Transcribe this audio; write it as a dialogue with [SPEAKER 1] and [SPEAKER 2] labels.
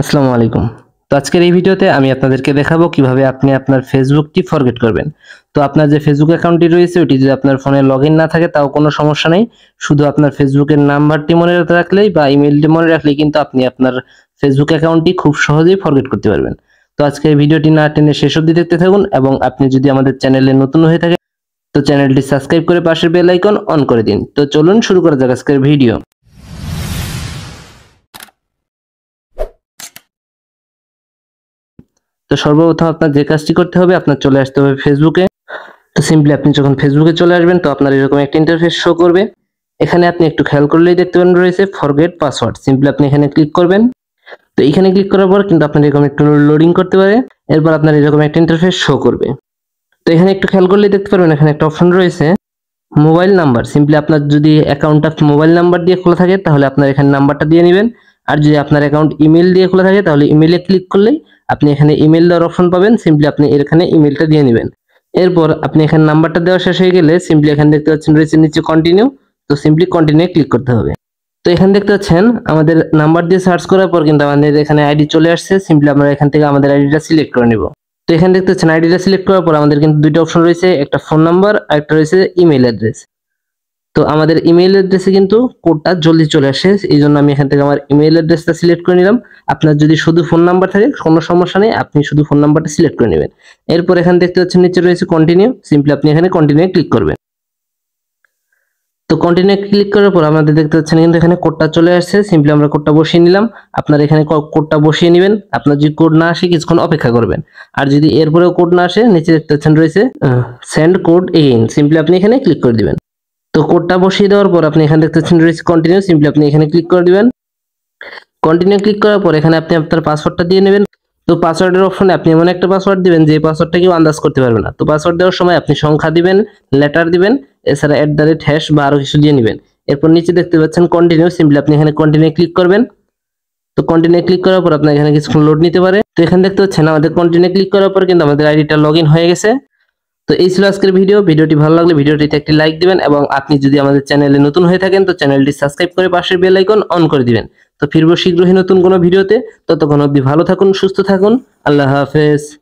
[SPEAKER 1] আসসালামু আলাইকুম তো আজকের এই ভিডিওতে আমি আপনাদেরকে দেখাবো কিভাবে আপনি আপনার ফেসবুকটি ফরগেট করবেন তো আপনার যে ফেসবুক অ্যাকাউন্টটি রয়েছে ওটি যদি আপনার ফোনে লগ না থাকে তাও কোনো সমস্যা নেই শুধু আপনার ফেসবুকের নাম্বারটি মনে রাখলেই বা ইমেলটি মনে রাখলেই কিন্তু আপনি আপনার ফেসবুক অ্যাকাউন্টটি খুব সহজেই ফরগেট করতে পারবেন তো আজকের ভিডিওটি না টেনে শেষ অবধি দেখতে থাকুন এবং আপনি যদি আমাদের চ্যানেলে নতুন হয়ে থাকেন তো চ্যানেলটি সাবস্ক্রাইব করে পাশের বেল আইকন অন করে দিন তো চলুন শুরু করা যাক আজকের ভিডিও তো সর্বপ্রথম আপনার যে কাজটি করতে হবে আপনার চলে আসতে হবে ফেসবুকে তো সিম্পলি আপনি যখন ফেসবুকে চলে আসবেন তো আপনার এরকম একটা ইন্টারফেস শো করবে এখানে আপনি একটু খেয়াল করলেই দেখতে পাবেন রয়েছে ফরগেট পাসওয়ার্ড সিম্পলি আপনি এখানে ক্লিক করবেন তো এখানে ক্লিক করার পর কিন্তু আপনার এরকম একটু লোডিং করতে পারে এরপর আপনার এরকম একটা ইন্টারফেস শো করবে তো এখানে একটু খেয়াল করলেই দেখতে পারবেন এখানে একটা অপশন রয়েছে মোবাইল নাম্বার সিম্পলি আপনার যদি অ্যাকাউন্টটা মোবাইল নাম্বার দিয়ে খোলা থাকে তাহলে আপনার এখানে নাম্বারটা দিয়ে নেবেন আর যদি আপনার অ্যাকাউন্ট ইমেল দিয়ে খোলা থাকে তাহলে ইমেলে ক্লিক করলেই আপনি এখানে ইমেল দেওয়ার অপশন পাবেন সিম্পলি আপনি এখানে ইমেলটা দিয়ে নেবেন এরপর আপনি এখানে নাম্বারটা দেওয়া শেষ হয়ে গেলে সিম্পলি এখানে দেখতে পাচ্ছেন রয়েছে নিচে কন্টিনিউ তো সিম্পলি কন্টিনিউ ক্লিক করতে হবে তো এখানে দেখতে পাচ্ছেন আমাদের নাম্বার দিয়ে সার্চ করার পর কিন্তু আমাদের এখানে আইডি চলে আসছে সিম্পলি আমরা এখান থেকে আমাদের আইডিটা সিলেক্ট করে নেব তো এখানে দেখতে পাচ্ছেন আইডিটা সিলেক্ট করার পর আমাদের কিন্তু দুইটা অপশন রয়েছে একটা ফোন নাম্বার আর একটা রয়েছে ইমেল অ্যাড্রেস তো আমাদের ইমেল অ্যাড্রেসে কিন্তু কোডটা জলদি চলে আসে এই জন্য আমি এখান থেকে আমার ইমেল অ্যাড্রেসটা সিলেক্ট করে নিলাম আপনার যদি শুধু ফোন নাম্বার থাকে কোনো সমস্যা নেই আপনি শুধু ফোন নাম্বারটা সিলেক্ট করে নেবেন এরপর এখানে দেখতে পাচ্ছেন নিচে রয়েছে কন্টিনিউ সিম্পলি আপনি এখানে কন্টিনিউ ক্লিক করবেন তো কন্টিনিউ ক্লিক করার পর আমাদের দেখতে পাচ্ছেন কিন্তু এখানে কোডটা চলে আসছে সিম্পলি আমরা কোডটা বসিয়ে নিলাম আপনার এখানে কোডটা বসিয়ে নেবেন আপনার যদি কোড না আসে কিছুক্ষণ অপেক্ষা করবেন আর যদি এরপরেও কোড না আসে নিচে দেখতে পাচ্ছেন রয়েছে সেন্ড কোড এগেইন সিম্পলি আপনি এখানে ক্লিক করে দিবেন তো কোডটা বসিয়ে দেওয়ার পর আপনি এখানে দেখতেছেন রয়েছে কন্টিনিউ সিম্পলি আপনি এখানে ক্লিক করে দিবেন কন্টিনিউ ক্লিক করার পর এখানে আপনি আপনার পাসওয়ার্ডটা দিয়ে নেবেন তো পাসওয়ার্ডের অপশনে আপনি এমন একটা পাসওয়ার্ড দিবেন যে পাসওয়ার্ডটা কেউ আন্দাজ করতে পারবে না তো পাসওয়ার্ড দেওয়ার সময় আপনি সংখ্যা দিবেন লেটার দিবেন এছাড়া অ্যাট দ্য রেট হ্যাশ বা আরও কিছু দিয়ে নেবেন এরপর নিচে দেখতে পাচ্ছেন কন্টিনিউ সিম্পলি আপনি এখানে কন্টিনিউ ক্লিক করবেন তো কন্টিনিউ ক্লিক করার পর আপনার এখানে কিছুক্ষণ লোড নিতে পারে তো এখানে দেখতে পাচ্ছেন আমাদের কন্টিনিউ ক্লিক করার পর কিন্তু আমাদের আইডিটা লগ হয়ে গেছে তো এই ছিল আজকের ভিডিও ভিডিওটি ভালো লাগলে ভিডিওটিতে একটি লাইক দিবেন এবং আপনি যদি আমাদের চ্যানেলে নতুন হয়ে থাকেন তো চ্যানেলটি সাবস্ক্রাইব করে পাশের বেল আইকন অন করে দিবেন তো ফিরব শীঘ্রই নতুন কোনো ভিডিওতে ততক্ষণ অবধি ভালো থাকুন সুস্থ থাকুন আল্লাহ হাফেজ